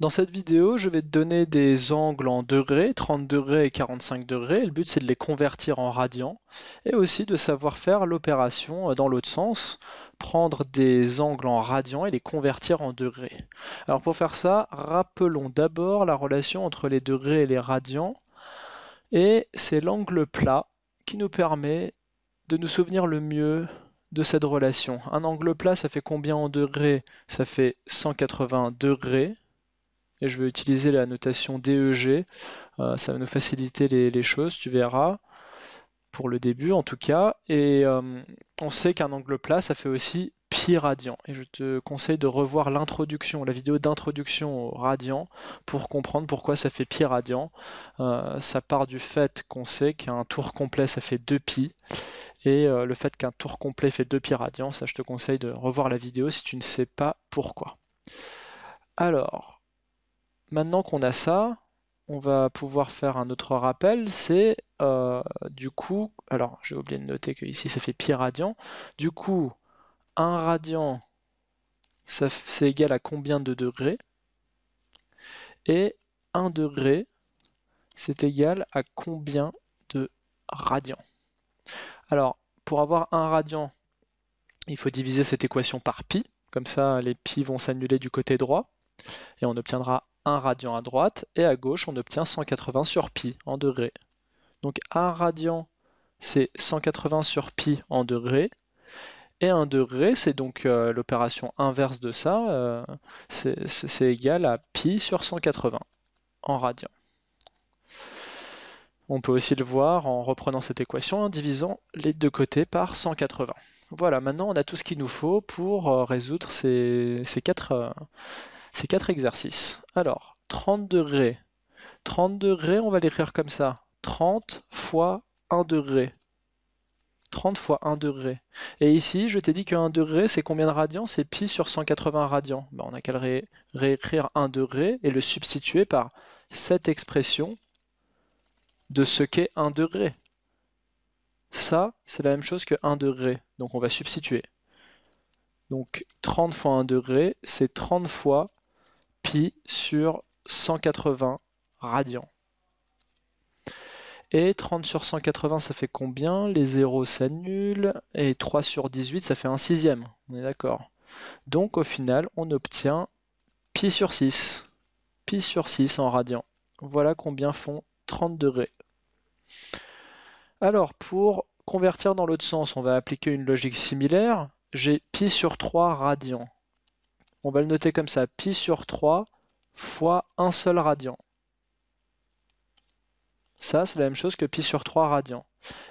Dans cette vidéo, je vais te donner des angles en degrés, 30 degrés et 45 degrés. Le but, c'est de les convertir en radians et aussi de savoir faire l'opération euh, dans l'autre sens, prendre des angles en radians et les convertir en degrés. Alors pour faire ça, rappelons d'abord la relation entre les degrés et les radians. Et c'est l'angle plat qui nous permet de nous souvenir le mieux de cette relation. Un angle plat, ça fait combien en degrés Ça fait 180 degrés et je vais utiliser la notation DEG. Euh, ça va nous faciliter les, choses, tu verras, pour le début en tout cas. Et euh, on sait qu'un angle plat, ça fait aussi pi radian. Et je te conseille de revoir l'introduction, la vidéo d'introduction au radian, pour comprendre pourquoi ça fait pi radian. Euh, ça part du fait qu'on sait qu'un tour complet, ça fait 2 pi. Et le fait qu'un tour complet fait 2 pi radian, ça je te conseille de revoir la vidéo si tu ne sais pas pourquoi. Alors, maintenant qu'on a ça, on va pouvoir faire un autre rappel, c'est euh, du coup, alors j'ai oublié de noter que ici ça fait pi radian, du coup un radian c'est égal à combien de degrés et 1 degré c'est égal à combien de radians Alors pour avoir un radian il faut diviser cette équation par pi, comme ça les pi vont s'annuler du côté droit et on obtiendra 1 radian à droite, et à gauche, on obtient 180 sur pi en degrés. Donc 1 radian, c'est 180 sur pi en degrés, et 1 degré, c'est donc euh, l'opération inverse de ça, euh, c'est égal à pi sur 180 en radian. On peut aussi le voir en reprenant cette équation en divisant les deux côtés par 180. Voilà, maintenant on a tout ce qu'il nous faut pour euh, résoudre ces, ces quatre ces quatre exercices. Alors, 30 degrés. 30 degrés, on va l'écrire comme ça. 30 fois 1 degré. 30 fois 1 degré. Et ici, je t'ai dit que 1 degré, c'est combien de radians C'est pi sur 180 radians. on a qu'à réécrire 1 degré et le substituer par cette expression de ce qu'est 1 degré. Ça, c'est la même chose que 1 degré. Donc on va substituer. Donc 30 fois 1 degré, c'est 30 fois pi sur 180 radians. Et 30 sur 180, ça fait combien Les zéros s'annulent. Et 3 sur 18, ça fait un sixième. On est d'accord. Donc au final, on obtient pi sur 6. Pi sur 6 en radians Voilà combien font 30 degrés. Alors pour convertir dans l'autre sens, on va appliquer une logique similaire. J'ai pi sur 3 radians on va le noter comme ça, pi sur 3 fois un seul radian. Ça, c'est la même chose que pi sur 3 radian.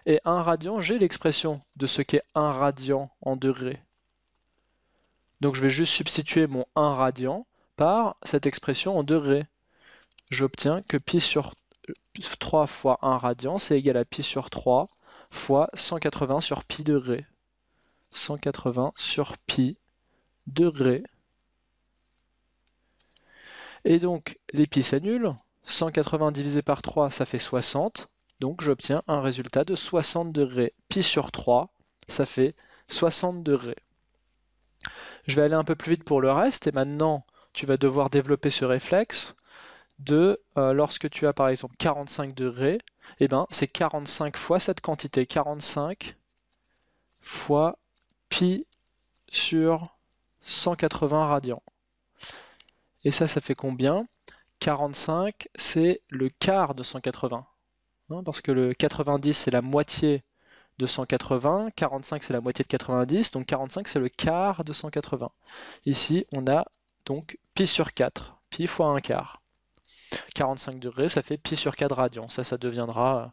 Et 1 radian, j'ai l'expression de ce qu'est 1 radian en degrés. Donc je vais juste substituer mon 1 radian par cette expression en degrés. J'obtiens que pi sur 3 fois 1 radian, c'est égal à pi sur 3 fois 180 sur pi degrés. 180 sur pi degrés. Et donc, les pi s'annulent. 180 divisé par 3, ça fait 60. Donc, j'obtiens un résultat de 60 degrés. Pi sur 3, ça fait 60 degrés. Je vais aller un peu plus vite pour le reste. Et maintenant, tu vas devoir développer ce réflexe de euh, lorsque tu as par exemple 45 degrés, et eh ben, c'est 45 fois cette quantité. 45 fois pi sur 180 radians. Et ça, ça fait combien 45, c'est le quart de 180. parce que le 90, c'est la moitié de 180, 45 c'est la moitié de 90, donc 45 c'est le quart de 180. Ici on a donc pi sur 4, pi fois un quart. 45 degrés, ça fait pi sur 4 radians. Ça, ça deviendra euh,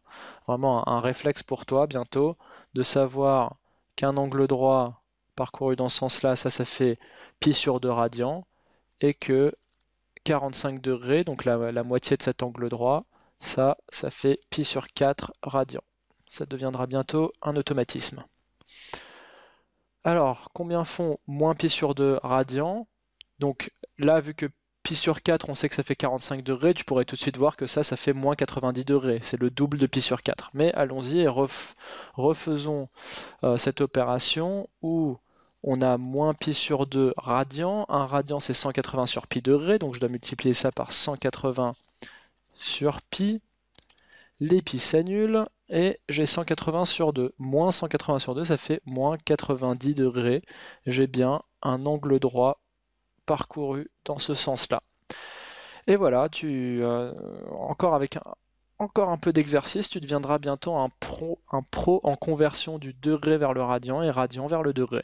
vraiment un, réflexe pour toi bientôt de savoir qu'un angle droit parcouru dans ce sens-là, ça, ça fait pi sur 2 radians et que 45 degrés, donc la, moitié de cet angle droit, ça, ça fait pi sur 4 radians. Ça deviendra bientôt un automatisme. Alors, combien font moins pi sur 2 radians Donc là, vu que pi sur 4, on sait que ça fait 45 degrés, tu pourrais tout de suite voir que ça, ça fait moins 90 degrés. C'est le double de pi sur 4. Mais allons-y et refaisons euh, cette opération où on a moins pi sur 2 radian. Un radian, c'est 180 sur pi degré, donc je dois multiplier ça par 180 sur pi. Les pi s'annulent et j'ai 180 sur 2. Moins 180 sur 2, ça fait moins 90 degrés. J'ai bien un angle droit parcouru dans ce sens-là. Et voilà, tu euh, encore avec un, encore un peu d'exercice, tu deviendras bientôt un pro en conversion du degré vers le radian et radian vers le degré.